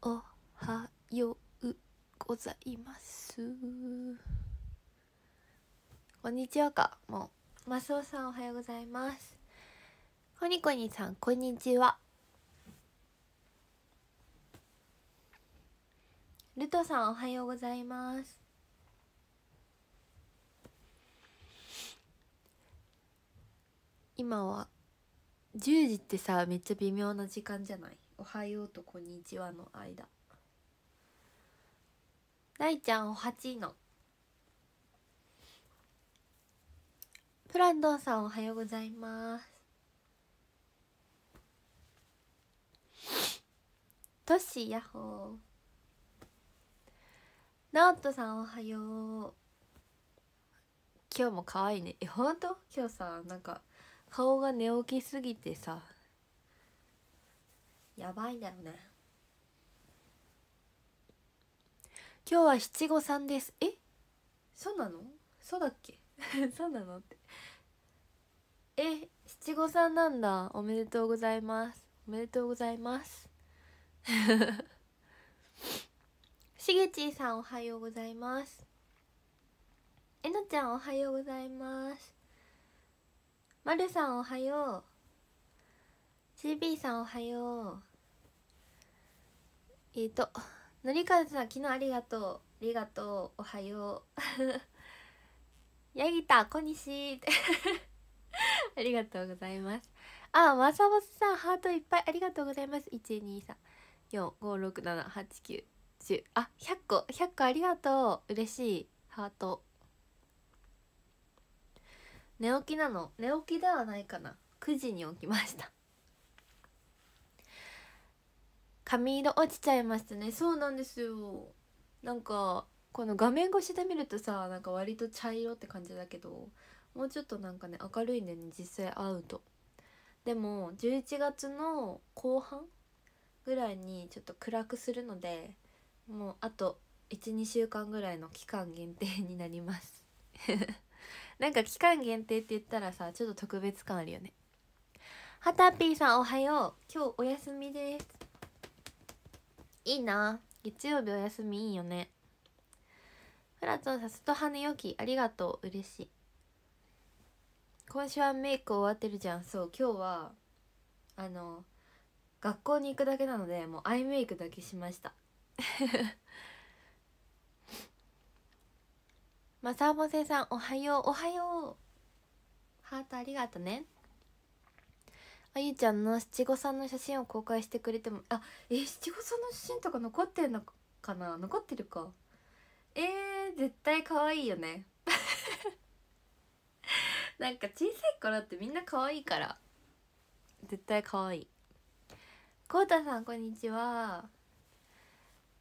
おはようございますこんにちはかもうマスオさんおはようございますコニコニさんこんにちはルトさんおはようございます今は10時ってさめっちゃ微妙な時間じゃないおはようとこんにちはの間大ちゃんお8のプランドンさんおはようございますトッシーヤッホーナオトさんおはよう今日も可愛いねえ本当今日さなんか顔が寝起きすぎてさやばいんだよね今日は七五三ですえそうなのそうだっけ そうなのってえ七五三なんだおめでとうございますおめでとうございます しげちさんおはようございますえのちゃんおはようございますまるさんおはよう CB さんおはようえっ、ー、とのりかずさん昨日ありがとうありがとうおはようやぎた小西ありがとうございますあわさわさんハートいっぱいありがとうございます123456789あ100個100個ありがとう嬉しいハート寝起きなの寝起きではないかな9時に起きました髪色落ちちゃいましたねそうなんですよなんかこの画面越しで見るとさなんか割と茶色って感じだけどもうちょっとなんかね明るいんだよね実際会うとでも11月の後半ぐらいにちょっと暗くするのでもうあと12週間ぐらいの期間限定になります なんか期間限定って言ったらさちょっと特別感あるよねはたぴーさんおはよう今日お休みですいいな月曜日お休みいいよねフラトンさすと羽よきありがとう嬉しい今週はメイク終わってるじゃんそう今日はあの学校に行くだけなのでもうアイメイクだけしました まあ、サーモセさんおはようおはようハートありがとねあゆちゃんの七五三の写真を公開してくれてもあえ七五三の写真とか残ってるのかな残ってるかえー、絶対可愛いよね なんか小さい頃ってみんな可愛いから絶対可愛いこうたさんこんにちは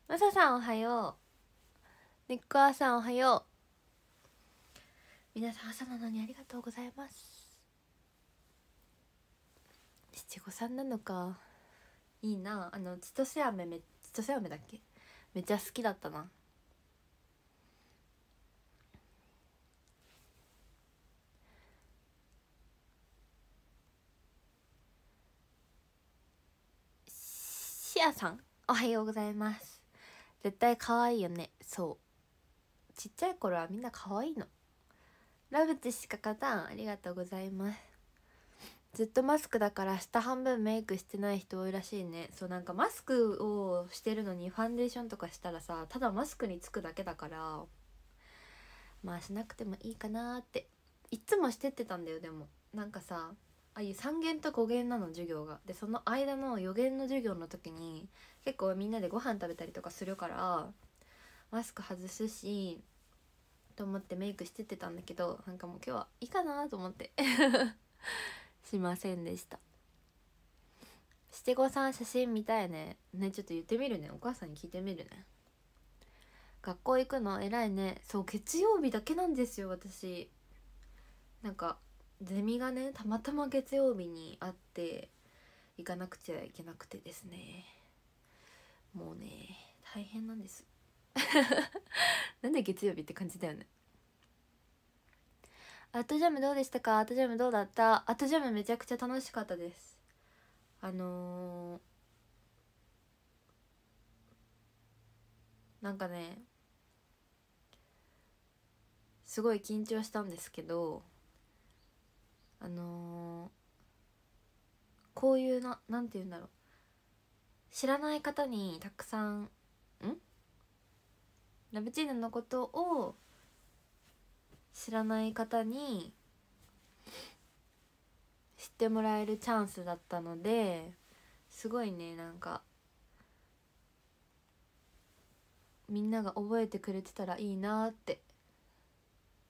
まささんおはようねっこあさんおはよう皆さん朝なのにありがとうございます七五三なのかいいなあの千歳飴め千歳飴だっけめっちゃ好きだったなシアさんおはようございます絶対可愛いよねそうちっちゃい頃はみんな可愛いのラブチしか勝たんありがとうございますずっとマスクだから下半分メイクしてない人多いらしいねそうなんかマスクをしてるのにファンデーションとかしたらさただマスクにつくだけだからまあしなくてもいいかなっていっつもしてってたんだよでもなんかさああいう3弦と5弦なの授業がでその間の4限の授業の時に結構みんなでご飯食べたりとかするからマスク外すしと思ってメイクしてってたんだけどなんかもう今日はいいかなと思って しませんでした七五三写真見たいねねちょっと言ってみるねお母さんに聞いてみるね学校行くの偉いねそう月曜日だけなんですよ私なんかゼミがねたまたま月曜日にあって行かなくちゃいけなくてですねもうね大変なんです なんで月曜日って感じだよねアットジャムどうでしたかアットジャムどうだったアットジャムめちゃくちゃ楽しかったですあのー、なんかねすごい緊張したんですけどあのー、こういうななんて言うんだろう知らない方にたくさんんラブチーヌのことを知らない方に知ってもらえるチャンスだったのですごいねなんかみんなが覚えてくれてたらいいなって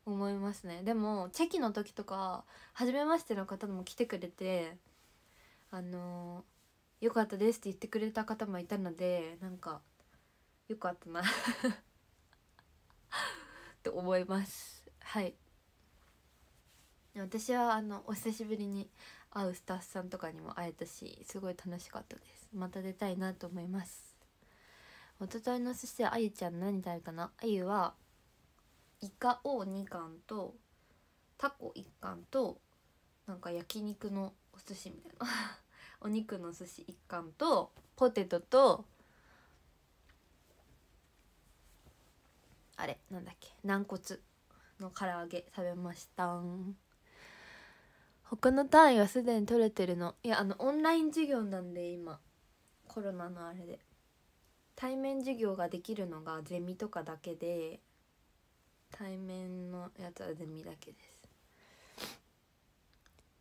思いますねでもチェキの時とか初めましての方も来てくれてあのー「よかったです」って言ってくれた方もいたのでなんかよかったなって思いますはい私はあのお久しぶりに会うスタッフさんとかにも会えたしすごい楽しかったですまた出たいなと思いますおとといの寿司であゆちゃん何食べたなあゆはイカを2貫とタコ1貫となんか焼肉のお寿司みたいな お肉の寿司1貫とポテトとあれなんだっけ軟骨の唐揚げ食べました他の単位はすでに取れてるのいやあのオンライン授業なんで今コロナのあれで対面授業ができるのがゼミとかだけで対面のやつはゼミだけです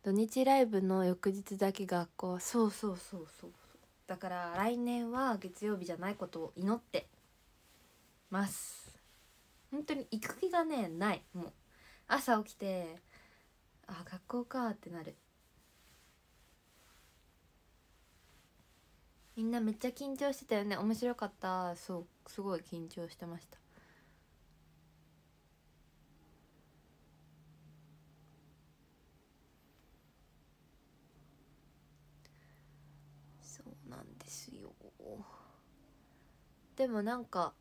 土日ライブの翌日だけ学校そうそうそうそうだから来年は月曜日じゃないことを祈ってます本当に行く気がねないもう朝起きてあ学校かってなるみんなめっちゃ緊張してたよね面白かったそうすごい緊張してましたそうなんですよでもなんか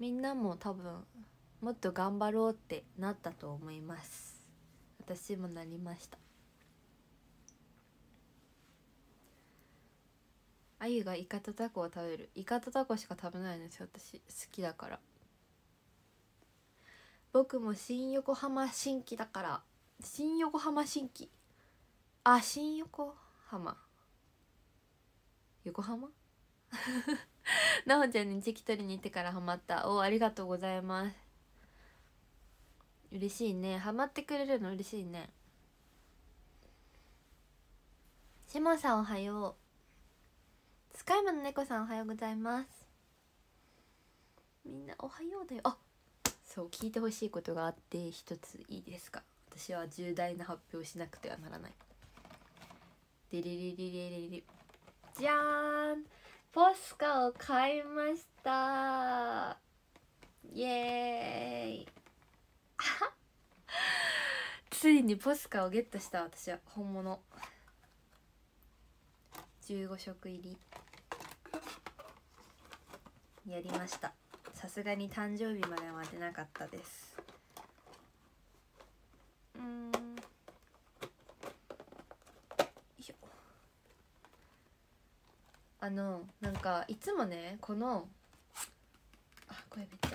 みんなも多分もっと頑張ろうってなったと思います私もなりましたあゆがイカとタコを食べるイカとタコしか食べないんですよ私好きだから僕も新横浜新規だから新横浜新規あ新横浜横浜 な おちゃんにチきキ取りに行ってからハマったおありがとうございます嬉しいねハマってくれるの嬉しいねしもさんおはようスカイマの猫さんおはようございますみんなおはようだよあそう聞いてほしいことがあって一ついいですか私は重大な発表しなくてはならないでりりりりりりじゃーんポスカを買いましたイエーイ ついにポスカをゲットした私は本物15色入りやりましたさすがに誕生日までは出てなかったですうんあのなんかいつもねこのあこめっちゃ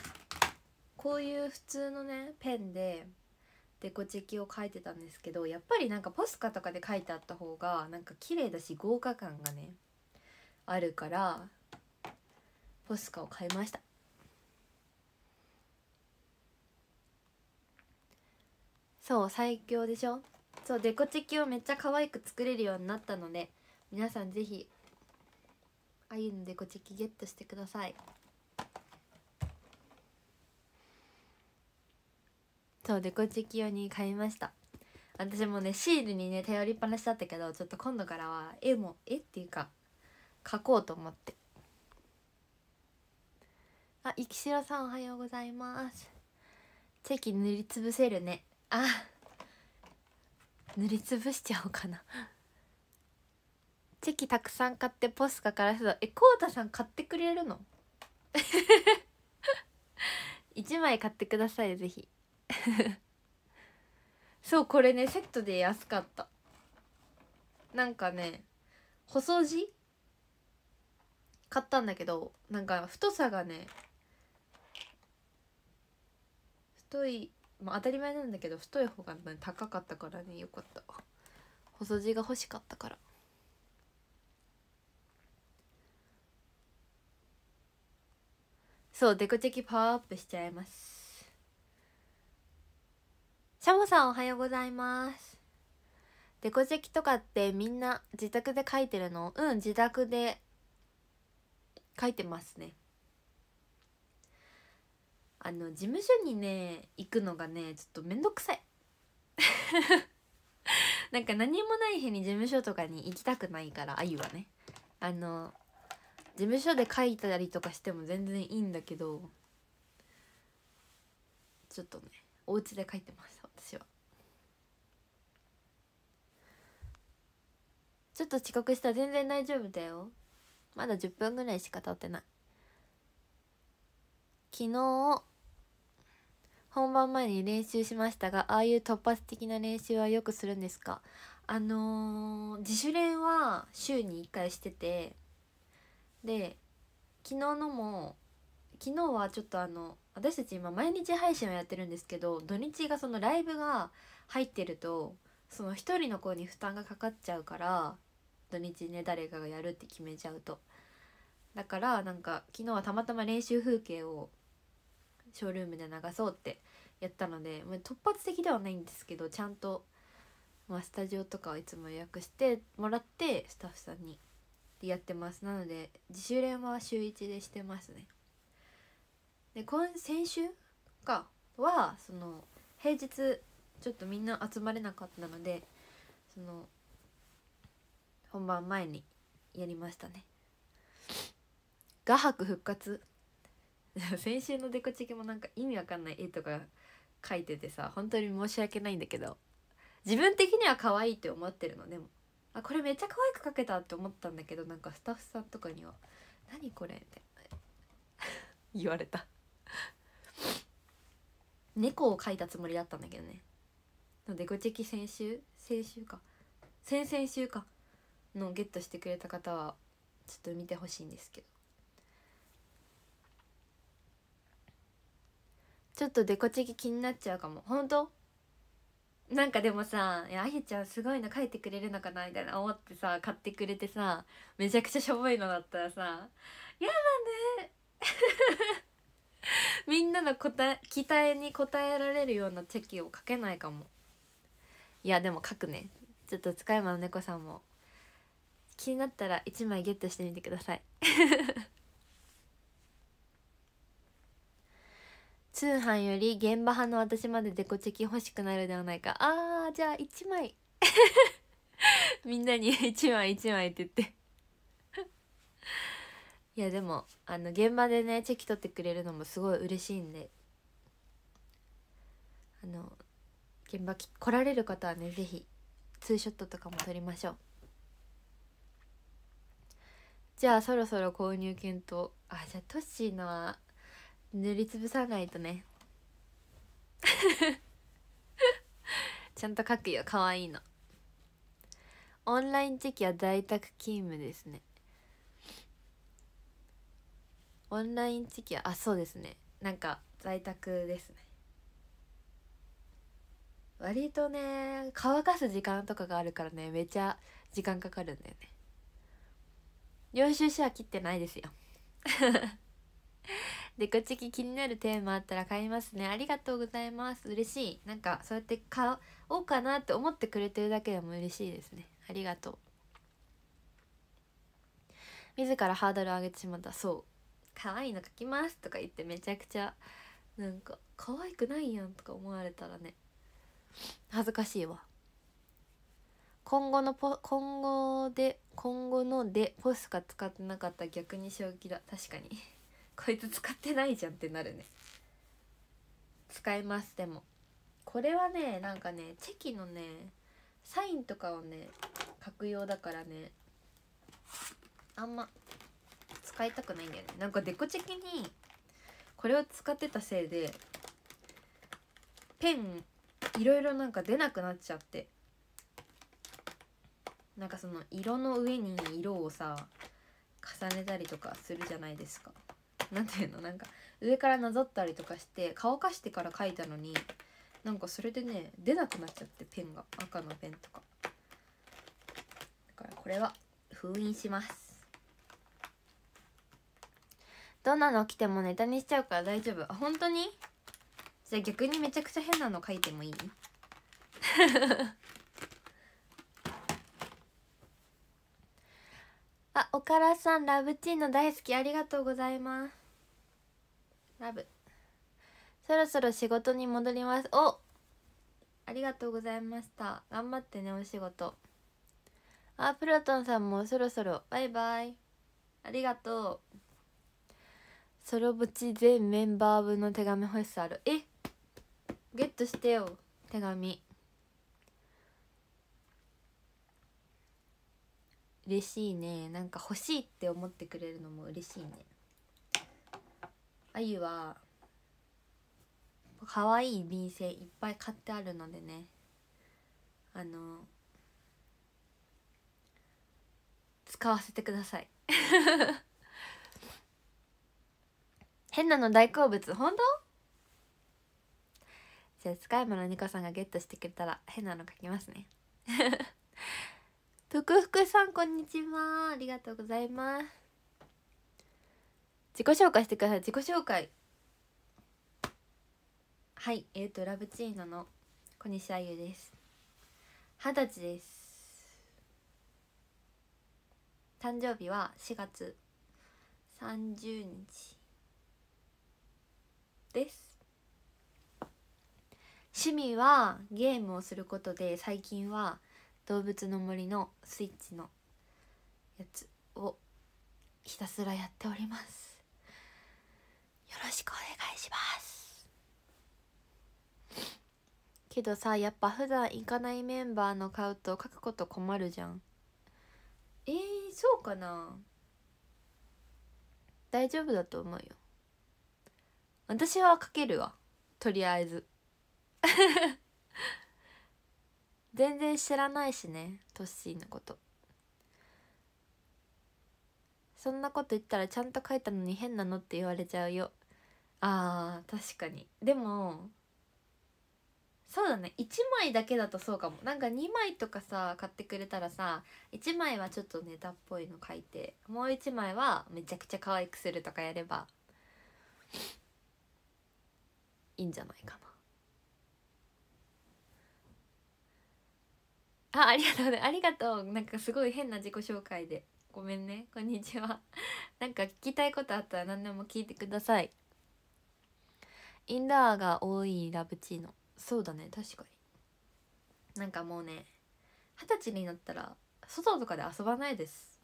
こういう普通のねペンでデコチェキを書いてたんですけどやっぱりなんかポスカとかで書いてあった方がなんか綺麗だし豪華感がねあるからポスカを買いましたそう最強でしょそうデコチェキをめっちゃ可愛く作れるようになったので皆さん是非あいいのでごちきゲットしてくださいそうデコチキ用に買いました私もねシールにね頼りっぱなしだったけどちょっと今度からは絵も絵っていうか描こうと思ってあいきしろさんおはようございますチェキ塗りつぶせるねあ塗りつぶしちゃおうかなチェキたくさん買ってポスカからすえこうたさん買ってくれるの1 枚買ってくださいぜひ そうこれねセットで安かったなんかね細字買ったんだけどなんか太さがね太いまあ当たり前なんだけど太い方が、ね、高かったからねよかった細字が欲しかったからそうデコチェキパワーアップしちゃいますシャモさんおはようございますデコチェキとかってみんな自宅で書いてるのうん自宅で書いてますねあの事務所にね行くのがねちょっとめんどくさい なんか何もない日に事務所とかに行きたくないからあゆはねあの事務所で書いたりとかしても全然いいんだけどちょっとねお家で書いてました私はちょっと遅刻した全然大丈夫だよまだ10分ぐらいしか経ってない昨日本番前に練習しましたがああいう突発的な練習はよくするんですかあのー、自主練は週に1回しててで昨日のも昨日はちょっとあの私たち今毎日配信をやってるんですけど土日がそのライブが入ってるとその1人の子に負担がかかっちゃうから土日ね誰かがやるって決めちゃうとだからなんか昨日はたまたま練習風景をショールームで流そうってやったので、突発的ではないんですけどちゃんと、まあ、スタジオとかをいつも予約してもらってスタッフさんにでやってますなので自主練は週1でしてますねで今先週かはその平日ちょっとみんな集まれなかったのでその本番前にやりましたね画伯復活 先週のデコチキもなんか意味わかんない絵とか書いててさ本当に申し訳ないんだけど自分的には可愛いって思ってるのでもあこれめっちゃ可愛く描けたって思ったんだけどなんかスタッフさんとかには「何これ」って 言われた 猫を描いたつもりだったんだけどねデコチェキ先週先週か先々週かのゲットしてくれた方はちょっと見てほしいんですけどちょっとデコチェキ気になっちゃうかも本当なんかでもさ「やあゆちゃんすごいの書いてくれるのかな」みたいな思ってさ買ってくれてさめちゃくちゃしょぼいのだったらさ「やだね」みんなの答え期待に応えられるようなチェキを書けないかもいやでも書くねちょっと塚山の猫さんも気になったら1枚ゲットしてみてください通販より現場派の私までデコチェキ欲しくなるではないかあーじゃあ1枚 みんなに1枚1枚って言っていやでもあの現場でねチェキ取ってくれるのもすごい嬉しいんであの現場来られる方はね是非ツーショットとかも撮りましょうじゃあそろそろ購入検討あじゃあトッシーのは塗りつぶさないとね ちゃんと書くよかわいいのオンラインェキは在宅勤務ですねオンラインェキはあそうですねなんか在宅ですね割とね乾かす時間とかがあるからねめちゃ時間かかるんだよね領収書は切ってないですよでこっち気になるテーマあったら買いますねありがとうございます嬉しいなんかそうやって買おうかなって思ってくれてるだけでも嬉しいですねありがとう自らハードル上げてしまったそう可愛いの描きますとか言ってめちゃくちゃなんか可愛くないやんとか思われたらね恥ずかしいわ今後のポ今後で今後のでポスが使ってなかった逆に正気だ確かにこいつ使ってないじゃんってなるね使いますでもこれはねなんかねチェキのねサインとかをね書く用だからねあんま使いたくないんだよねなんかデコチェキにこれを使ってたせいでペンいろいろなんか出なくなっちゃってなんかその色の上に色をさ重ねたりとかするじゃないですか何ていうのなんか上からなぞったりとかして乾かしてから書いたのになんかそれでね出なくなっちゃってペンが赤のペンとかだからこれは封印しますどんなの来てもネタにしちゃうから大丈夫あ本当にじゃあ逆にめちゃくちゃ変なの書いてもいい あ、おからさん、ラブチーノ大好き、ありがとうございます。ラブそろそろ仕事に戻りますおありがとうございました頑張ってねお仕事あプラトンさんもそろそろバイバイありがとうソロブチ全メンバー分の手紙欲しさあるえゲットしてよ手紙嬉しいねなんか欲しいって思ってくれるのも嬉しいねあゆは可愛い便箋いっぱい買ってあるのでねあの使わせてください 変なの大好物本当じゃあ使い物ニコさんがゲットしてくれたら変なの書きますねふくふくさんこんにちはありがとうございます自己紹介してください自己紹介はいえっ、ー、とラブチーノの小西あゆです二十歳です誕生日は4月30日です趣味はゲームをすることで最近は動物の森のスイッチのやつをひたすらやっておりますろしくお願いしますけどさやっぱ普段行かないメンバーの買うと書くこと困るじゃんえー、そうかな大丈夫だと思うよ私は書けるわとりあえず 全然知らないしねトッシーのことそんなこと言ったらちゃんと書いたのに変なのって言われちゃうよあー確かにでもそうだね1枚だけだとそうかもなんか2枚とかさ買ってくれたらさ1枚はちょっとネタっぽいの書いてもう1枚はめちゃくちゃ可愛くするとかやればいいんじゃないかなあありがとうありがとうなんかすごい変な自己紹介でごめんねこんにちはなんか聞きたいことあったら何でも聞いてくださいインダーが多いラブチーノそうだね確かになんかもうね二十歳になったら外とかで遊ばないです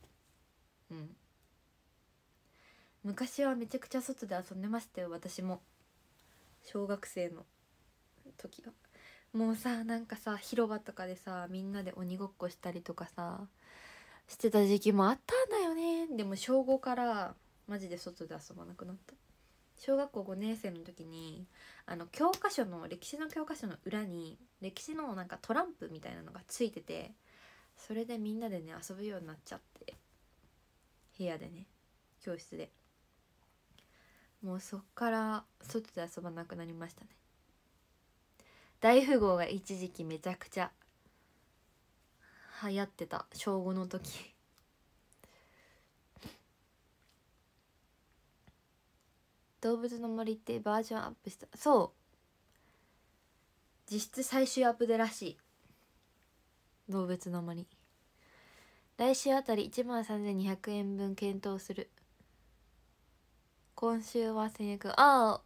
うん昔はめちゃくちゃ外で遊んでましたよ私も小学生の時はもうさなんかさ広場とかでさみんなで鬼ごっこしたりとかさしてた時期もあったんだよねでも小5からマジで外で遊ばなくなった小学校5年生の時にあの教科書の歴史の教科書の裏に歴史のなんかトランプみたいなのがついててそれでみんなでね遊ぶようになっちゃって部屋でね教室でもうそっから外で遊ばなくなりましたね大富豪が一時期めちゃくちゃ流行ってた小5の時動物の森ってバージョンアップしたそう実質最終アップデらしい動物の森来週あたり1万3200円分検討する今週は1000円ああ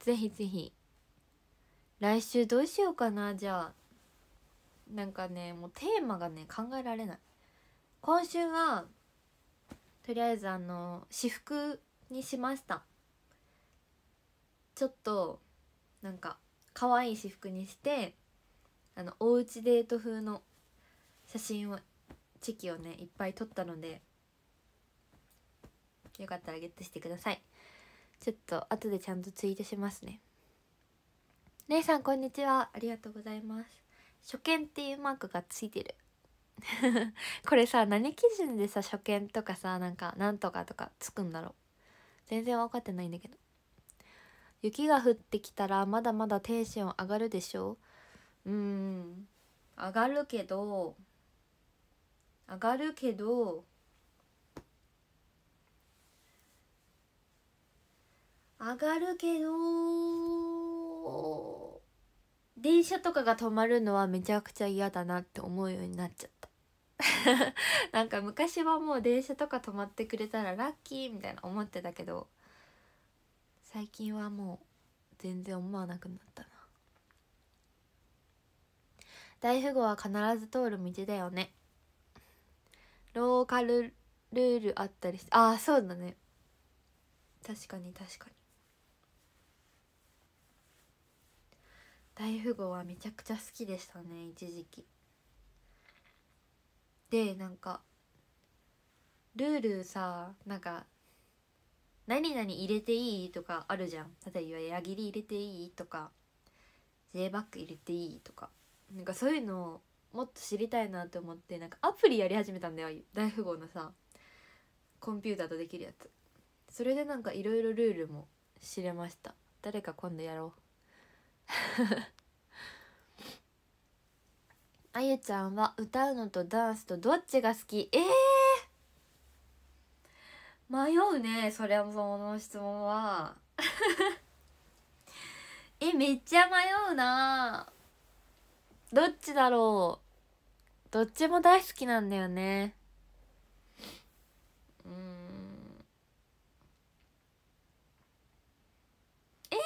ぜひぜひ来週どうしようかなじゃあなんかねもうテーマがね考えられない今週はとりあえずあの私服にしましたちょっとなんか可愛い私服にしてあのおうちデート風の写真をチェキをねいっぱい撮ったのでよかったらゲットしてくださいちょっと後でちゃんとツイートしますね姉さんこんにちはありがとうございます初見っていうマークがついてる これさ何基準でさ初見とかさなんかなんとかとかつくんだろう全然分かってないんだけど雪が降ってきたらまだまだテンション上がるでしょうん上がるけど上がるけど上がるけど電車とかが止まるのはめちゃくちゃ嫌だなって思うようになっちゃった なんか昔はもう電車とか止まってくれたらラッキーみたいな思ってたけど最近はもう全然思わなくなったな大富豪は必ず通る道だよねローカルルールあったりしてああそうだね確かに確かに大富豪はめちゃくちゃ好きでしたね一時期でなんかルールさなんか何々入れていいとかあるじゃん例えば矢切入れていいとか J バック入れていいとかなんかそういうのをもっと知りたいなと思ってなんかアプリやり始めたんだよ大富豪のさコンピューターとできるやつそれでなんかいろいろルールも知れました誰か今度やろう あゆちゃんは歌うのとダンスとどっちが好きえー迷うねそりゃその質問は えめっちゃ迷うなどっちだろうどっちも大好きなんだよねうんえー、迷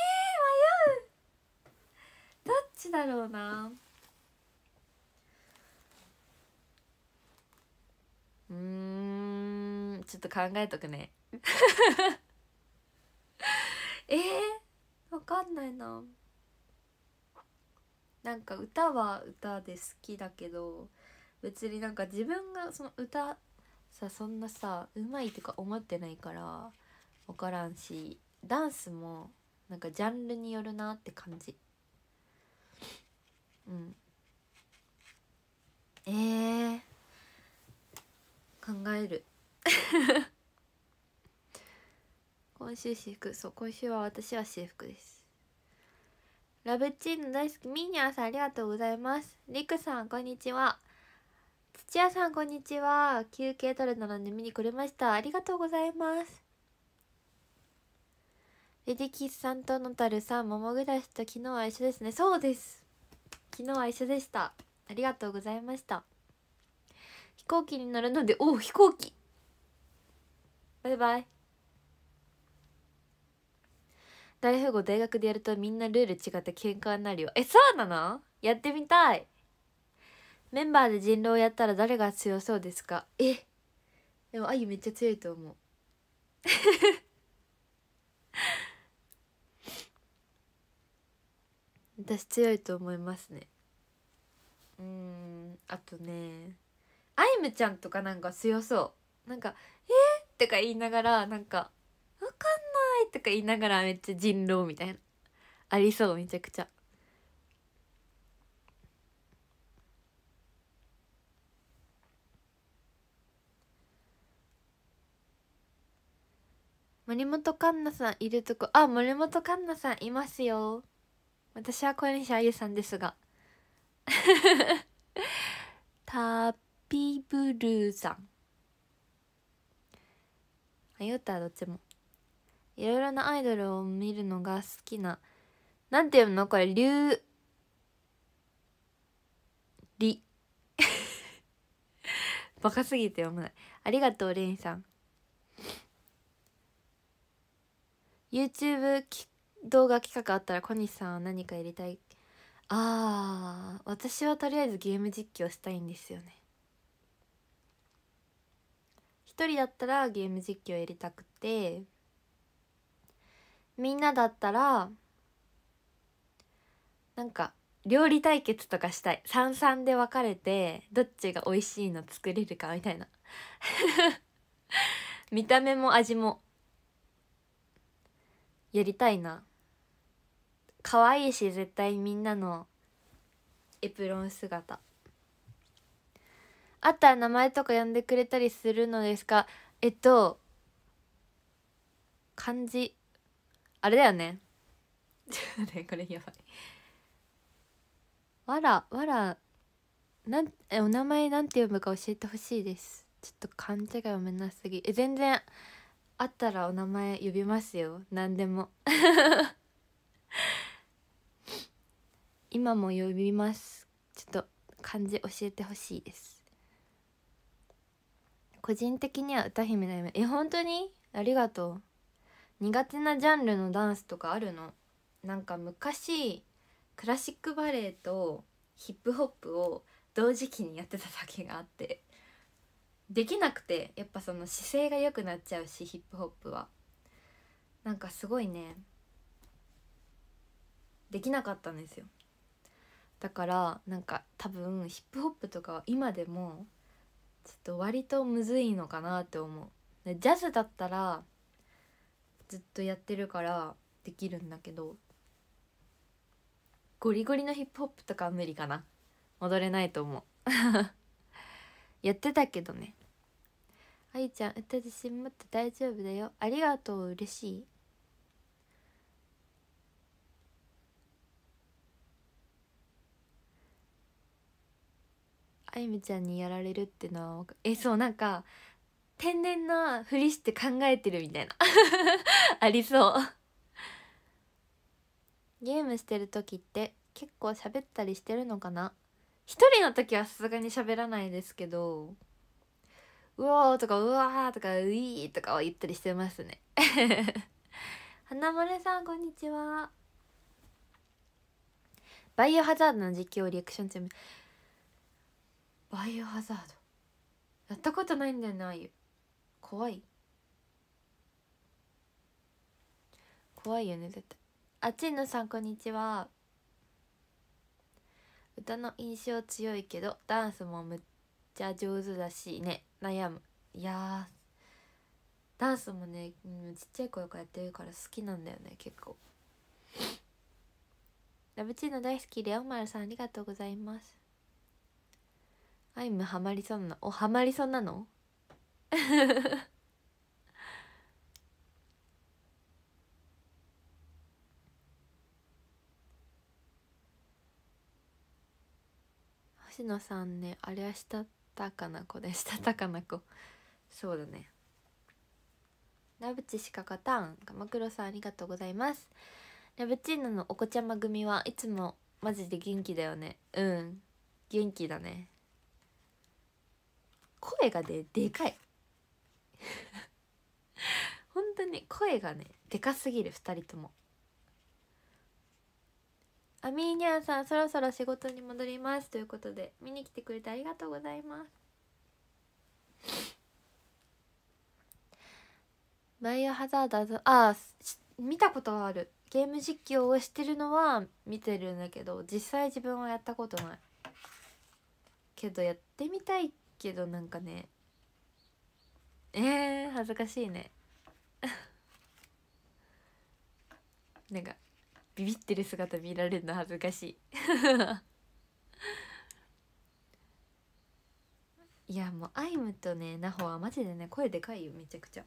うどっちだろうなうんちょっと考えとくね えー、わかんないななんか歌は歌で好きだけど別になんか自分がその歌さそんなさうまいとか思ってないから分からんしダンスもなんかジャンルによるなって感じうんえー、考える今週私服そう今週は私は私服ですラブチーノ大好きミーニャーさんありがとうございますりくさんこんにちは土屋さんこんにちは休憩取の、なので見に来れましたありがとうございますレディキスさんとのたるさん桃ぐらしと昨日は一緒ですねそうです昨日は一緒でしたありがとうございました飛行機に乗るのでおお飛行機バイバイ大富豪大学でやるとみんなルール違って喧嘩になるよえそうなのやってみたいメンバーで人狼をやったら誰が強そうですかえでもあゆめっちゃ強いと思う 私強いと思いますねうんあとねあゆめちゃんとかなんか強そうなんか「えー、とか言いながらなんか「わかんない」とか言いながらめっちゃ人狼みたいなありそうめちゃくちゃ。森本環奈さんいるとこあ森本環奈さんいますよ私は小西あゆさんですが タピブルーさん言うたらどっちもいろいろなアイドルを見るのが好きななんていうのこれ竜り バカすぎて読めないありがとうレンさん YouTube 動画企画あったら小西さんは何かやりたいあー私はとりあえずゲーム実況したいんですよね一人だったらゲーム実況やりたくてみんなだったらなんか料理対決とかしたい三々で分かれてどっちが美味しいの作れるかみたいな 見た目も味もやりたいな可愛いし絶対みんなのエプロン姿あったら名前とか呼んでくれたりするのですかえっと漢字あれだよねちょこれやばいわらわらなんえお名前なんて読むか教えてほしいですちょっと漢字が読めなすぎえ全然あったらお名前呼びますよ何でも 今も呼びますちょっと漢字教えてほしいです個人的には歌姫の夢え本当にありがとう苦手なジャンルのダンスとかあるのなんか昔クラシックバレエとヒップホップを同時期にやってただけがあってできなくてやっぱその姿勢が良くなっちゃうしヒップホップはなんかすごいねできなかったんですよだからなんか多分ヒップホップとかは今でもちょっと割とむずいのかなって思うジャズだったらずっとやってるからできるんだけどゴリゴリのヒップホップとかは無理かな戻れないと思う やってたけどねあちゃん歌自信まって大丈夫だよありがとう嬉しいあゆみちゃんにやられるってのはえそうなんか天然なふりして考えてるみたいな ありそうゲームしてる時って結構喋ったりしてるのかな一人の時はさすがに喋らないですけど「うおー」とか「うわー」とか「ういー」とかは言ったりしてますね 花丸さんこんにちはバイオハザードの実況リアクションチームバイオハザードやったことないんだよねあう怖い怖いよね絶対あちんのさんこんにちは歌の印象強いけどダンスもむっちゃ上手だしね悩むいやダンスもね、ちっちゃい頃からやってるから好きなんだよね結構ラブチーノ大好きレオマルさんありがとうございますアイムハマりそうなのおハマりそうなの 星野さんねあれはしたたかな子でしたたかな子そうだねラブチしか勝たん鎌倉さんありがとうございますラブチーノのお子ちゃま組はいつもマジで元気だよねうん元気だね声がねでかい 本当に声がねでかすぎる2人ともアミーニャンさんそろそろ仕事に戻りますということで見に来てくれてありがとうございますバイオハザードあ見たことはあるゲーム実況をしてるのは見てるんだけど実際自分はやったことないけどやってみたいっけどなんかねえー、恥ずかしいね なんかビビってる姿見られるの恥ずかしい いやもうアイムとねナホはマジでね声でかいよめちゃくちゃ。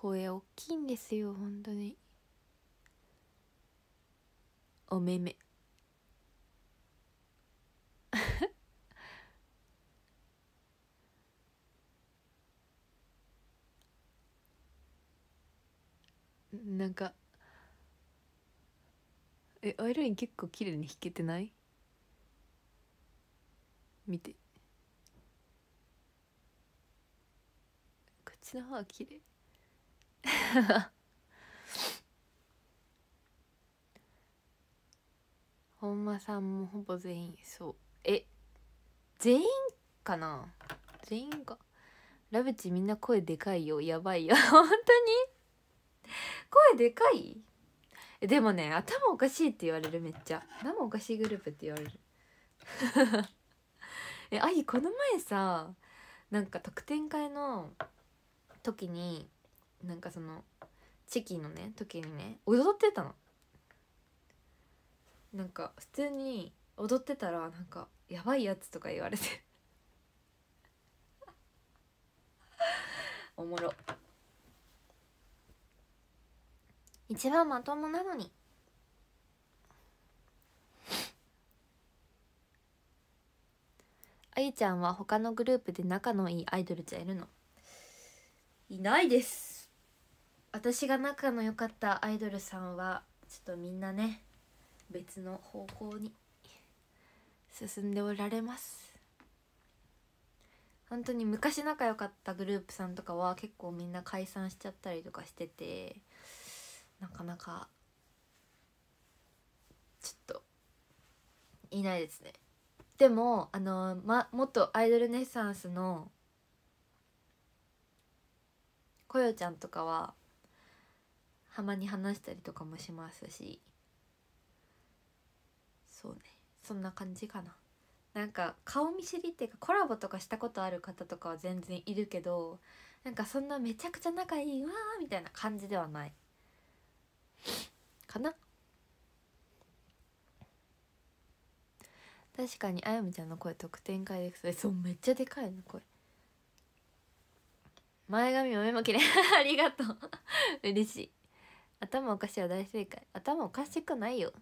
声大きいんですよ本当におめめ なんかえアイライン結構綺麗に引けてない見て口っちの方は綺麗本 間さんもほぼ全員そうえ全員かな全員かラブチみんな声でかいよやばいよ 本当に声でかいでもね頭おかしいって言われるめっちゃ頭おかしいグループって言われる えあいこの前さなんか特典会の時になんかそのチキキのね時にね踊ってたのなんか普通に踊ってたらなんか「やばいやつ」とか言われて おもろ一番まともなのにあゆちゃんは他のグループで仲のいいアイドルちゃんいるのいないです私が仲の良かったアイドルさんはちょっとみんなね別の方向に進んでおられます本当に昔仲良かったグループさんとかは結構みんな解散しちゃったりとかしててなかなかちょっといないですねでもあの、ま、元アイドルネッサンスのこよちゃんとかはたまに話したりとかもしますしそうねそんな感じかななんか顔見知りっていうかコラボとかしたことある方とかは全然いるけどなんかそんなめちゃくちゃ仲いいわーみたいな感じではないかな確かにあやみちゃんの声特典会でくそそうめっちゃでかいの声前髪も目もきれい ありがとう嬉しい頭おかしいは大正解頭おかしくないよ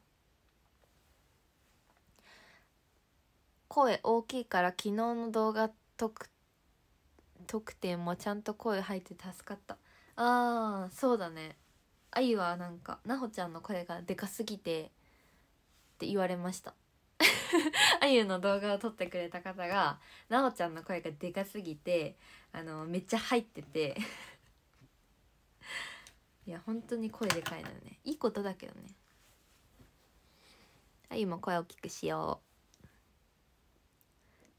声大きいから昨日の動画特特典もちゃんと声入って助かったあーそうだねあゆはなんかなほちゃんの声がでかすぎてって言われました あゆの動画を撮ってくれた方がなおちゃんの声がでかすぎてあのめっちゃ入ってていや本当に声でかいのよねいいことだけどねあゆも声大きくしよ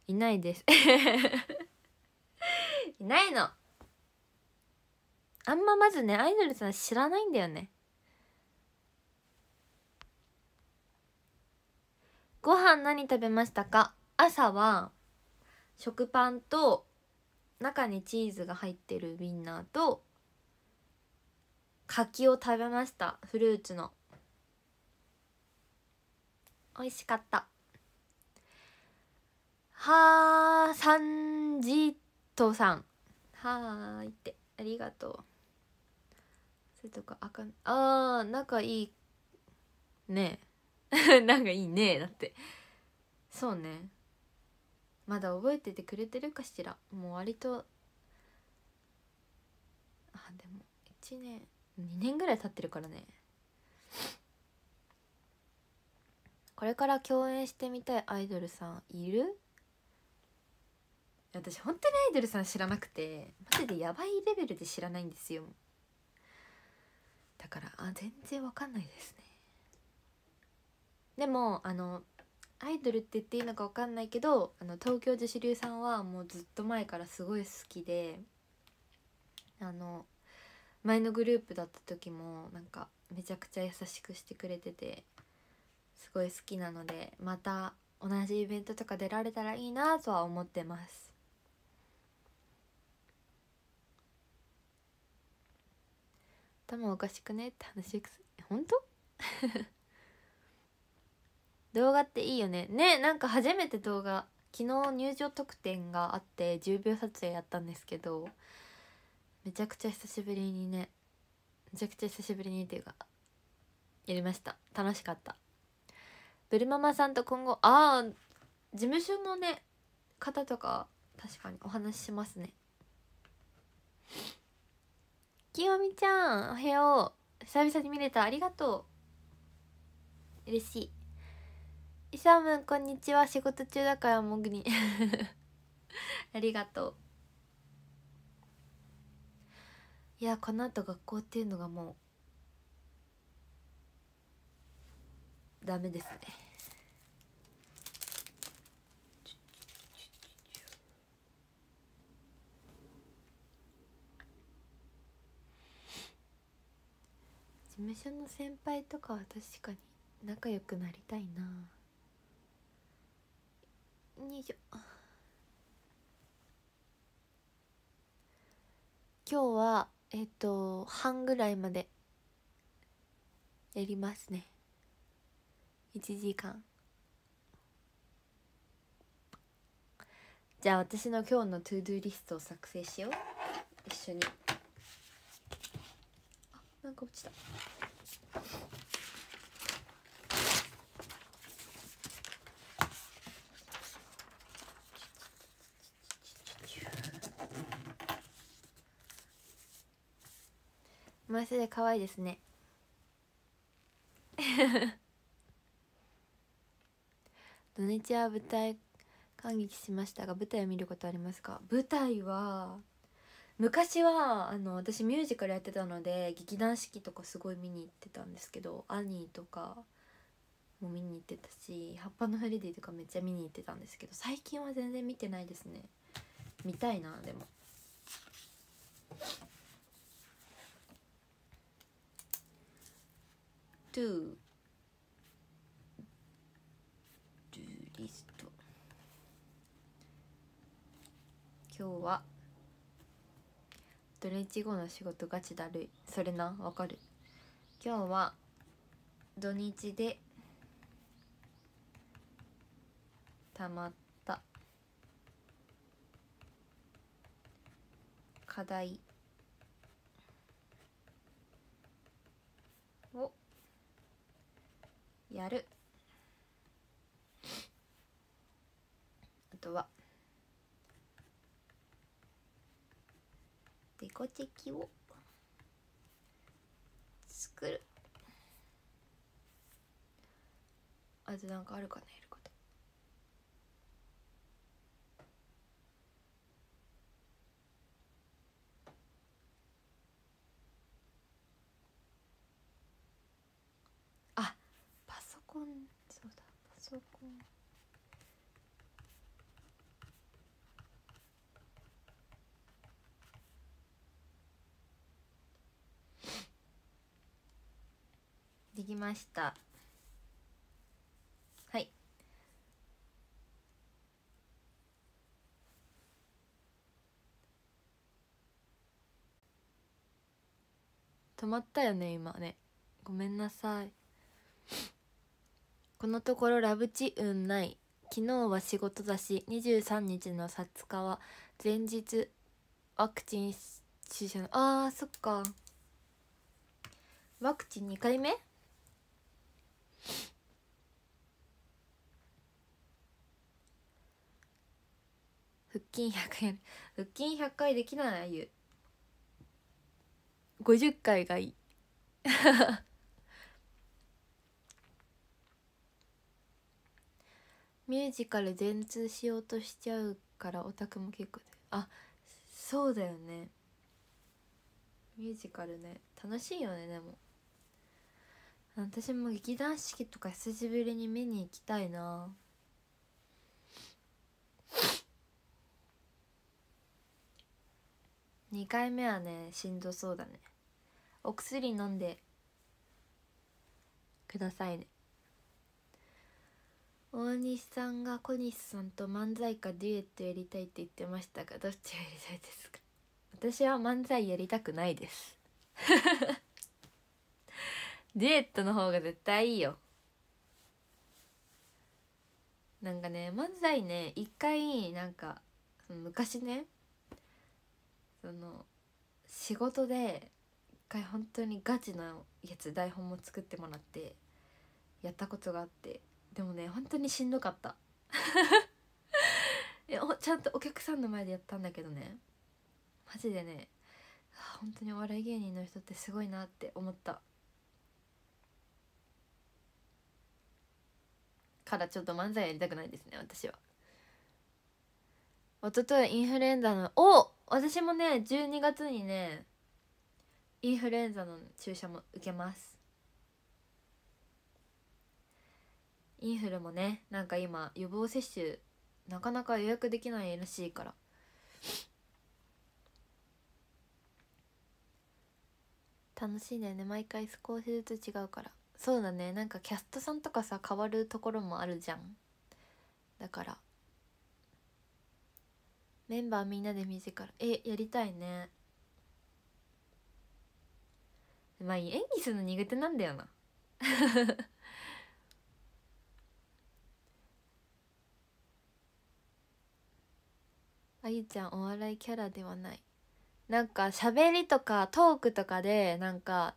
ういないです いないのあんままずねアイドルさん知らないんだよねご飯何食べましたか朝は食パンと中にチーズが入ってるウインナーと柿を食べましたフルーツの美味しかったはあ、さんじとさんはーいってありがとうそれとかあかんあー仲いいねえ なんかいいねえだってそうねまだ覚えててくれてるかしらもう割とあでも1年2年ぐらい経ってるからねこれから共演してみたいアイドルさんいる私本当にアイドルさん知らなくてマジでやばいレベルで知らないんですよだからあ全然わかんないですねでもあのアイドルって言っていいのかわかんないけどあの東京女子流さんはもうずっと前からすごい好きであの前のグループだった時もなんかめちゃくちゃ優しくしてくれててすごい好きなのでまた同じイベントとか出られたらいいなとは思ってます頭おかしくねって話本当 動画っていいよねねなんか初めて動画昨日入場特典があって10秒撮影やったんですけどめちゃくちゃ久しぶりにねめちゃくちゃ久しぶりにっていうかやりました楽しかったブルママさんと今後ああ事務所のね方とか確かにお話ししますねきよみちゃんおはよう久々に見れたありがとう嬉しいイサムこんにちは仕事中だからもぐに ありがとういやこのあと学校っていうのがもうダメですね事務所の先輩とかは確かに仲良くなりたいなよいしょ今日はえっと半ぐらいまでやりますね1時間じゃあ私の今日のトゥードゥリストを作成しよう一緒にあなんか落ちたマジで可愛いですね 土日は舞台感激しましたが舞台を見ることありますか舞台は昔はあの私ミュージカルやってたので劇団四季とかすごい見に行ってたんですけど「アニー」とかも見に行ってたし「葉っぱのフレディ」とかめっちゃ見に行ってたんですけど最近は全然見てないですね見たいなでも。to do リスト今日は土日後の仕事ガチだるいそれなわかる今日は土日でたまった課題やるあとはデコチェキを作るあとなんかあるかな、ねきましたはい止まったよね今ねごめんなさいこのところラブチ運ない昨日は仕事だし23日の日は前日ワクチン注射のあーそっかワクチン2回目腹筋100回腹筋100回できないあゆ50回がいい ミュージカル全通しようとしちゃうからオタクも結構あそうだよねミュージカルね楽しいよねでも私も劇団四季とか久しぶりに見に行きたいな2回目はねしんどそうだねお薬飲んでくださいね大西さんが小西さんと漫才かデュエットやりたいって言ってましたがどっちやりたいですか私は漫才やりたくないですデュエットの方が絶対いいよなんかね漫才ね一回なんか昔ねその仕事で一回本当にガチなやつ台本も作ってもらってやったことがあってでもね本当にしんどかったいや ちゃんとお客さんの前でやったんだけどねマジでね本当にお笑い芸人の人ってすごいなって思ったからちょっと漫才やりたくないですね私は一昨日インフルエンザのお私もね12月にねインフルエンザの注射も受けますインフルもねなんか今予防接種なかなか予約できないらしいから楽しいんだよね毎回少しずつ違うからそうだねなんかキャストさんとかさ変わるところもあるじゃんだからメンバーみんなで自らえやりたいねまあ演技するの苦手なんだよな あゆちゃんお笑いキャラではないなんか喋りとかトークとかでなんか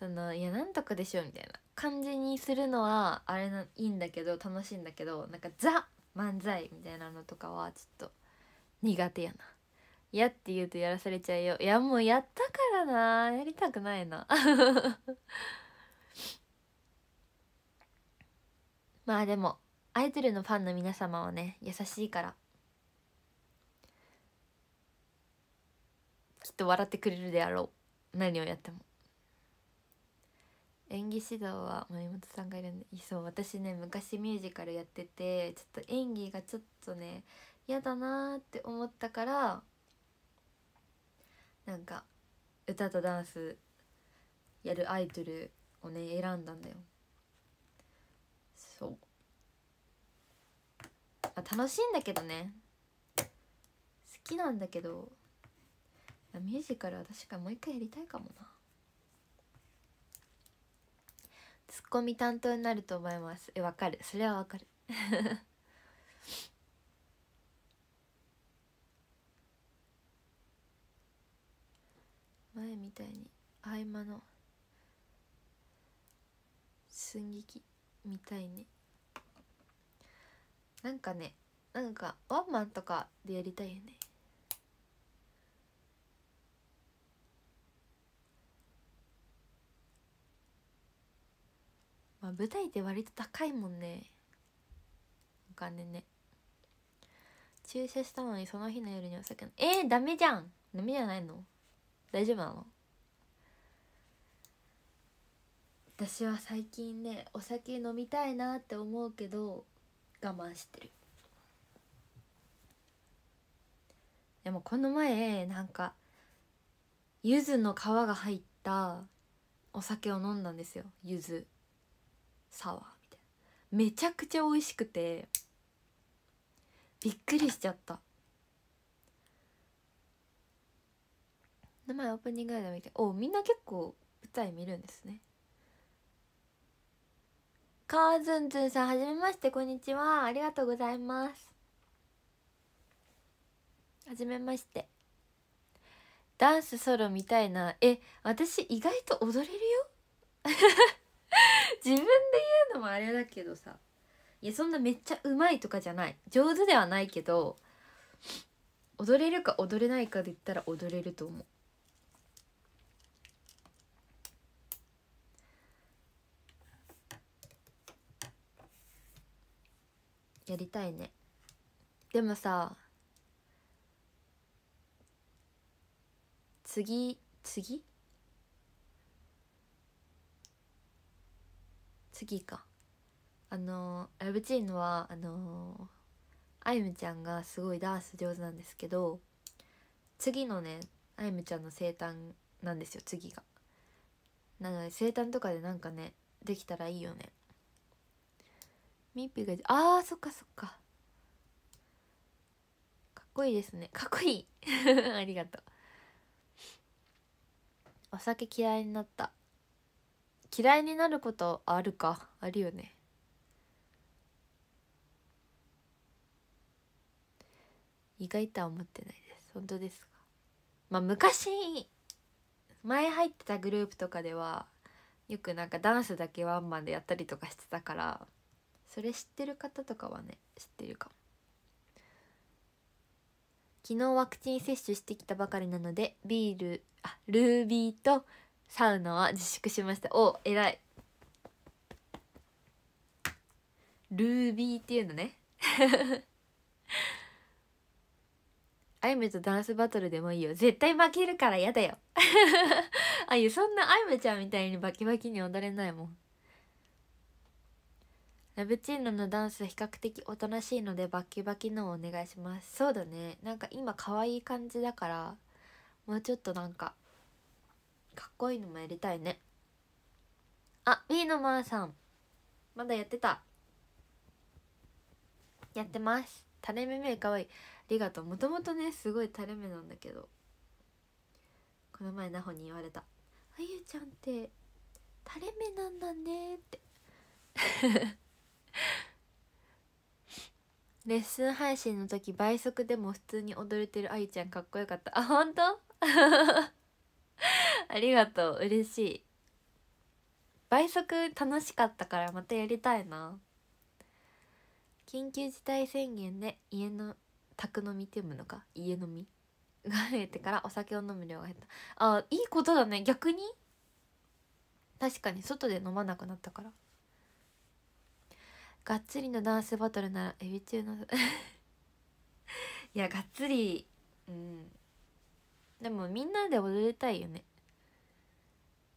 そのいやなんとかでしょみたいな感じにするのはあれないいんだけど楽しいんだけどなんかザ漫才みたいなのとかはちょっと苦手やな。嫌って言うとやらされちゃうよ。いやもうやったからなやりたくないな。まあでもアイドルのファンの皆様はね優しいからきっと笑ってくれるであろう何をやっても。演技指導は森本さんがいるんでそう私ね昔ミュージカルやっててちょっと演技がちょっとね嫌だなーって思ったからなんか歌とダンスやるアイドルをね選んだんだよそうあ楽しいんだけどね好きなんだけどミュージカルは確かもう一回やりたいかもなツッコミ担当になると思いますえわかるそれはわかる 前みたいに合間の寸劇みたいねなんかねなんかワンマンとかでやりたいよねまあ舞台って割と高いもんねお金ね注射したのにその日の夜にお酒のえー、ダメじゃんダメじゃないの大丈夫なの私は最近ねお酒飲みたいなって思うけど我慢してるでもこの前なんか柚子の皮が入ったお酒を飲んだんですよ柚子サワーみたいなめちゃくちゃ美味しくてびっくりしちゃった名前オープニングで見ておみんな結構舞台見るんですねカーズンズンさんはじめましてこんにちはありがとうございますはじめましてダンスソロみたいなえ私意外と踊れるよ 自分で言うのもあれだけどさいやそんなめっちゃうまいとかじゃない上手ではないけど踊れるか踊れないかで言ったら踊れると思うやりたいねでもさ次次次かあのラブチーノはあのあゆむちゃんがすごいダンス上手なんですけど次のねあゆむちゃんの生誕なんですよ次がなので生誕とかでなんかねできたらいいよねみっぴがあーそっかそっかかっこいいですねかっこいい ありがとうお酒嫌いになった嫌いになることあるかあるよね意外とは思ってないです本当ですかまあ昔前入ってたグループとかではよくなんかダンスだけワンマンでやったりとかしてたからそれ知ってる方とかはね知ってるかも昨日ワクチン接種してきたばかりなのでビールあルービーとサウナは自粛しましたお偉いルービーっていうのねあゆめとダンスバトルでもいいよ絶対負けるから嫌だよ あゆそんなあゆめちゃんみたいにバキバキに踊れないもんラブチーノのダンス比較的おとなしいのでバキバキのお願いしますそうだねなんか今可愛い感じだからもうちょっとなんかかっこいいのもやりたいねあみーのまーさんまだやってたやってます垂れ目目かわいいありがとうもともとねすごい垂れ目なんだけどこの前なほに言われた「あゆちゃんって垂れ目なんだね」って レッスン配信の時倍速でも普通に踊れてるあゆちゃんかっこよかったあ本当 ありがとう嬉しい倍速楽しかったからまたやりたいな緊急事態宣言で家の宅飲みって読むのか家飲みが増えてからお酒を飲む量が減ったあいいことだね逆に確かに外で飲まなくなったからがっつりのダンスバトルならエビ中の いやがっつりうんでもみんなで踊りたいよね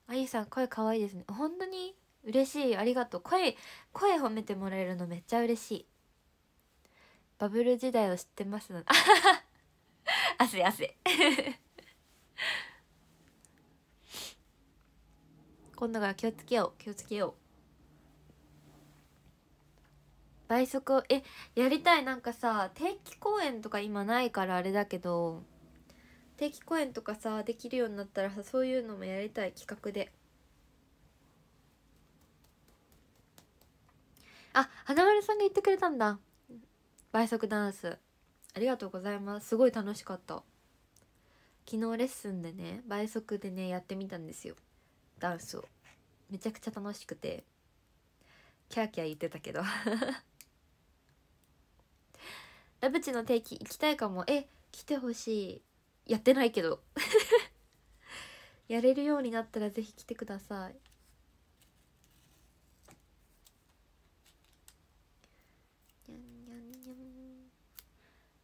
あゆさん声かわいいですね本当に嬉しいありがとう声声褒めてもらえるのめっちゃ嬉しいバブル時代を知ってますので 汗汗 今度から気をつけよう気をつけよう倍速えやりたいなんかさ定期公演とか今ないからあれだけど定期公演とかさできるようになったらさそういうのもやりたい企画であ花丸さんが言ってくれたんだ倍速ダンスありがとうございますすごい楽しかった昨日レッスンでね倍速でねやってみたんですよダンスをめちゃくちゃ楽しくてキャーキャー言ってたけど ラブチの定期行きたいかもえ来てほしいやってないけど やれるようになったらぜひ来てください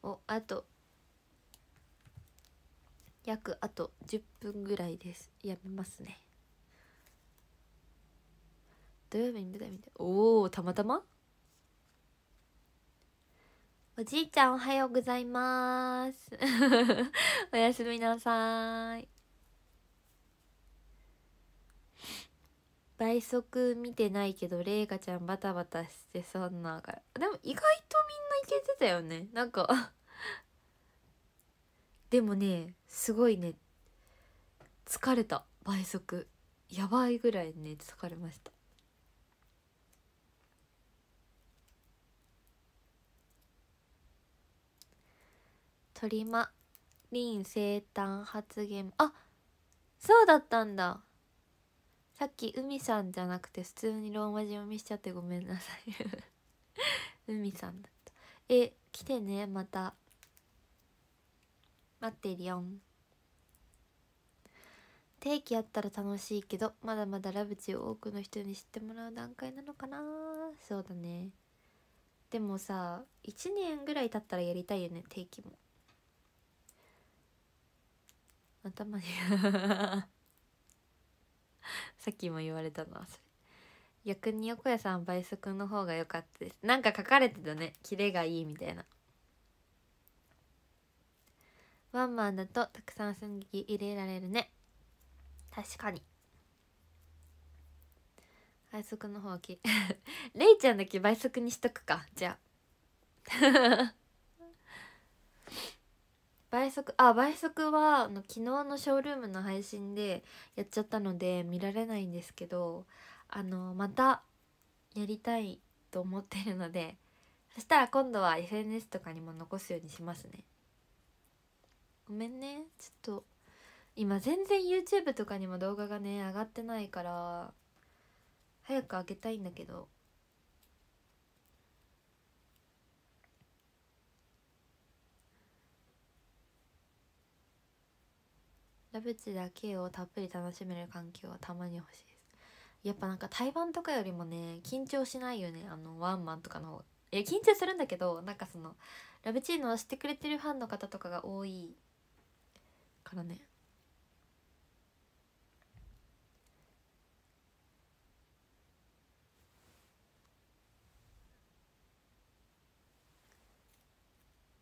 おあと約あと10分ぐらいですやめますね土曜日に舞台見ておおたまたまおじいちゃんおはようございます。おやすみなさい。倍速見てないけど、れいかちゃんバタバタしてそんなから。でも意外とみんないけてたよね。なんかでもね、すごいね、疲れた。倍速。やばいぐらいね、疲れました。鳥間林生誕発言あそうだったんださっき海さんじゃなくて普通にローマ字読みしちゃってごめんなさい 海さんだったえ来てねまた待ってるよん定期あったら楽しいけどまだまだラブチを多くの人に知ってもらう段階なのかなそうだねでもさ1年ぐらい経ったらやりたいよね定期も頭に さっきも言われたのはそれ逆に横谷さん倍速の方が良かったですなんか書かれてたねキレがいいみたいなワンマンだとたくさん寸劇入れられるね確かに倍速の方き レイちゃんだけ倍速にしとくかじゃあ倍速あ倍速はあの昨日のショールームの配信でやっちゃったので見られないんですけどあのまたやりたいと思ってるのでそしたら今度は SNS とかにも残すようにしますねごめんねちょっと今全然 YouTube とかにも動画がね上がってないから早く上げたいんだけどキだけをたっぷり楽しめる環境はたまに欲しいですやっぱなんか対バンとかよりもね緊張しないよねあのワンマンとかの方がえ緊張するんだけどなんかそのラブチーノをしてくれてるファンの方とかが多いからね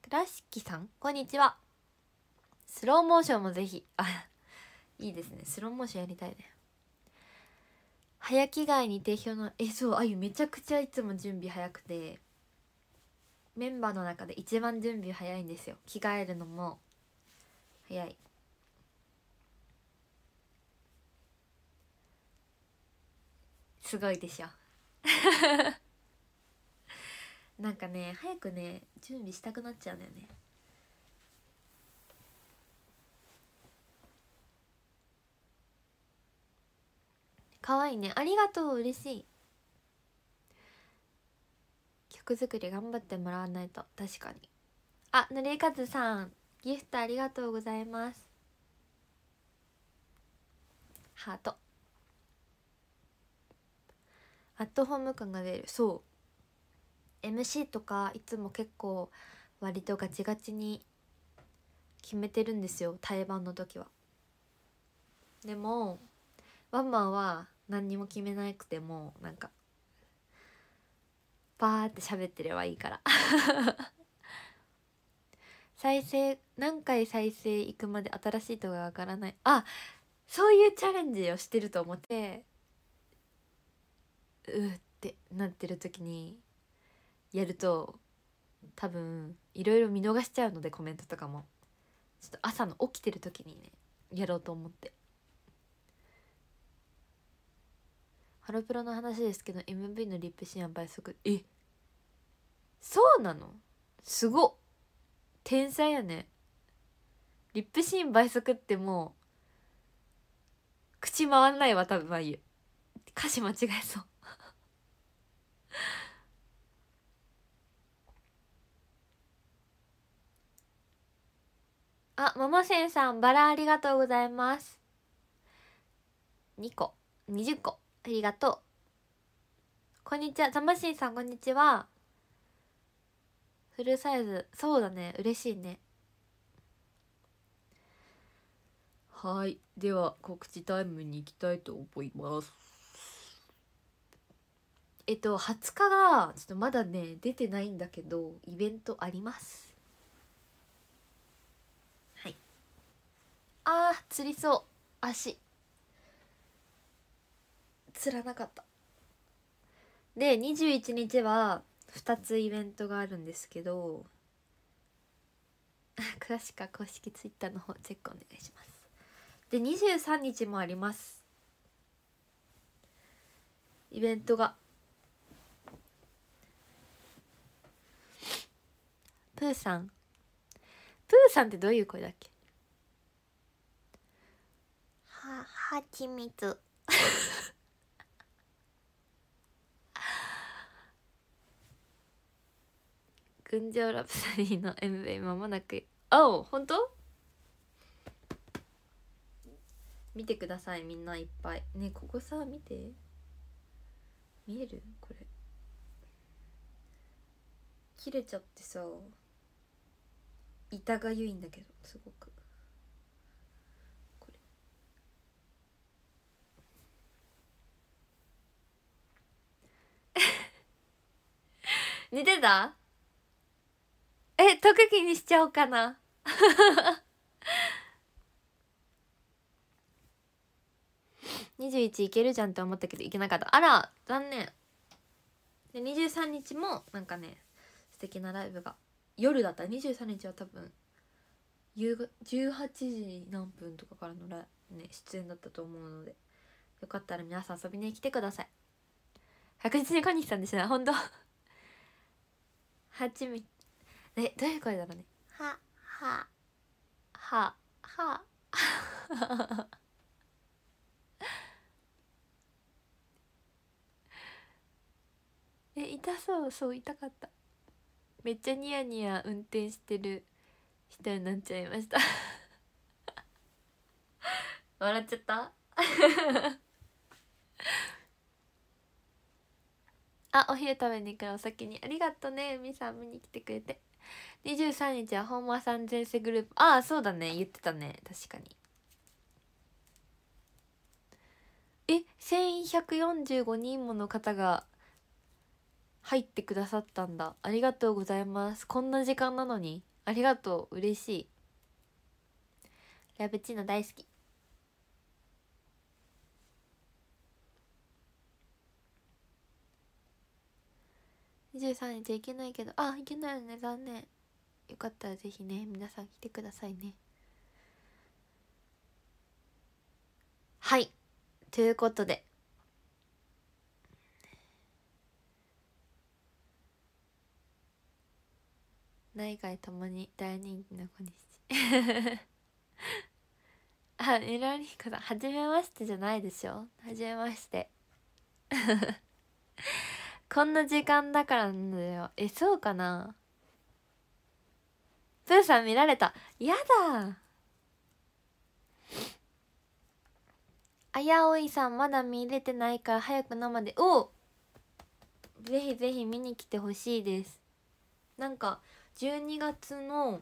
倉敷さんこんにちはスローモーションもぜひあいいですねスローモーションやりたいね早着替えに定評のえそうあゆめちゃくちゃいつも準備早くてメンバーの中で一番準備早いんですよ着替えるのも早いすごいでしょ なんかね早くね準備したくなっちゃうんだよね可愛いねありがとう嬉しい曲作り頑張ってもらわないと確かにあぬりかずさんギフトありがとうございますハートアットホーム感が出るそう MC とかいつも結構割とガチガチに決めてるんですよ対バンの時はでもワンマンは何にも決めなくてもなんかバーって喋ってればいいから 再生何回再生いくまで新しい動画わからないあそういうチャレンジをしてると思ってうってなってる時にやると多分いろいろ見逃しちゃうのでコメントとかもちょっと朝の起きてる時にねやろうと思ってハロプロの話ですけど MV のリップシーンは倍速えそうなのすごっ天才やねリップシーン倍速ってもう口回んないわ多分まゆ歌詞間違えそう あ、ももせんさん、バラありがとうございます。2個、20個。ありがとう。こんにちは。ザマシンさん、こんにちは。フルサイズ。そうだね。嬉しいね。はい。では、告知タイムに行きたいと思います。えっと、20日が、ちょっとまだね、出てないんだけど、イベントあります。はい。あー、釣りそう。足。つらなかったで21日は2つイベントがあるんですけど 詳しくは公式 Twitter の方チェックお願いしますで23日もありますイベントがプーさんプーさんってどういう声だっけははちみつ 群青ラプソディの MV まもなくあお本当見てくださいみんないっぱいねここさ見て見えるこれ切れちゃってさ痛がゆいんだけどすごくこれ 似てたえ特技にしちゃおうかな21 いけるじゃんって思ったけどいけなかったあら残念で23日もなんかね素敵なライブが夜だった23日は多分18時何分とかからのね、出演だったと思うのでよかったら皆さん遊びに来てください確実に小西さんでしねほんとはちみえどういう声だろうねはははは え痛そうそう痛かっためっちゃニヤニヤ運転してる人になっちゃいました 笑っちゃった あお昼食べに行くお先にありがとうね海さん見に来てくれて23日は本間さん前世グループああそうだね言ってたね確かにえ1145人もの方が入ってくださったんだありがとうございますこんな時間なのにありがとう嬉しいラブチーノ大好き23日行けないけどあ行けないよね残念よかったら是非ね皆さん来てくださいねはいということで内外ともに大人気の小西 あエラリーコさん初めましてじゃないでしょ初めましてこんな時間だからなんだよえそうかなプーさん見られたやだあやおいさんまだ見れてないから早く生でおぜひぜひ見に来てほしいですなんか12月の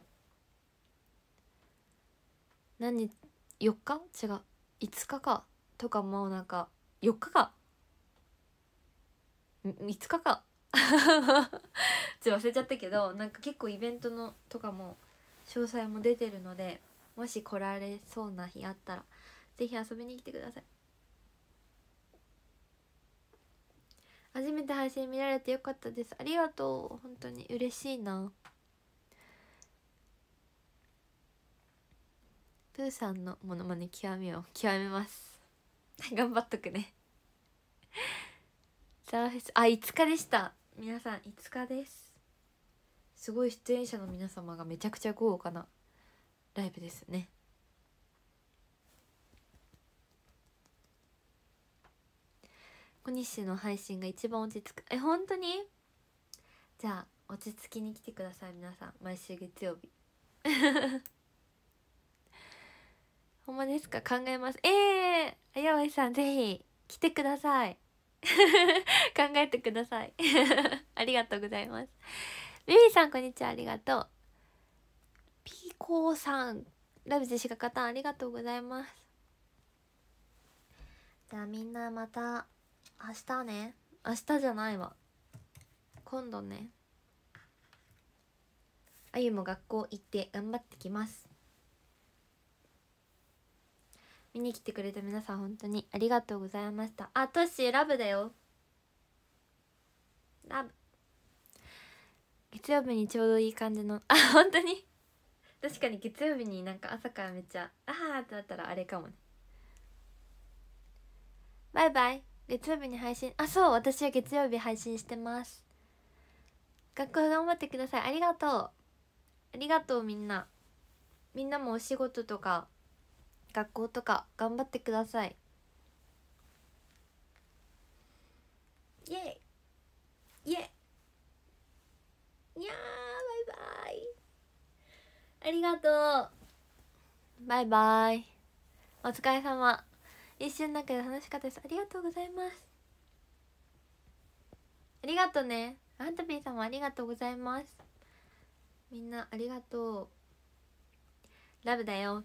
何4日違う5日かとかもうなんか4日か5日間 ちょっと忘れちゃったけどなんか結構イベントのとかも詳細も出てるのでもし来られそうな日あったら是非遊びに来てください初めて配信見られてよかったですありがとう本当に嬉しいなプーさんのモノマネ極めを極めます 頑張っとくねザラフェスあ5日でした皆さん5日ですすごい出演者の皆様がめちゃくちゃ豪華なライブですね小西の配信が一番落ち着くえ本当にじゃあ落ち着きに来てください皆さん毎週月曜日 ほんまですか考えますええー、あやわいさんぜひ来てください考えてください ありがとうございますミミさんこんにちはありがとうピーコーさんラブジェシカカタンありがとうございますじゃあみんなまた明日ね明日じゃないわ今度ねあゆも学校行って頑張ってきます見に来てくれた皆さん本当にありがとうございましたあトッシーラブだよラブ月曜日にちょうどいい感じの あ本当に確かに月曜日になんか朝からめっちゃあーってなったらあれかもねバイバイ月曜日に配信あそう私は月曜日配信してます学校頑張ってくださいありがとうありがとうみんなみんなもお仕事とか学校とか頑張ってくださいイェイイェイにゃバイバイありがとうバイバイお疲れ様一瞬だけど楽しかったですありがとうございますありがとうねアンタピーさんもありがとうございますみんなありがとうラブだよ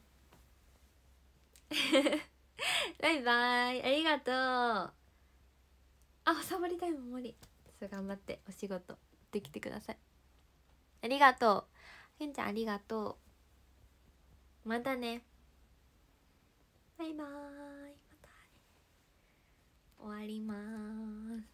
バイバイありがとうあおさまりタイム森そ頑張ってお仕事できてくださいありがとうけんちゃんありがとうまたねバイバーイまたね終わります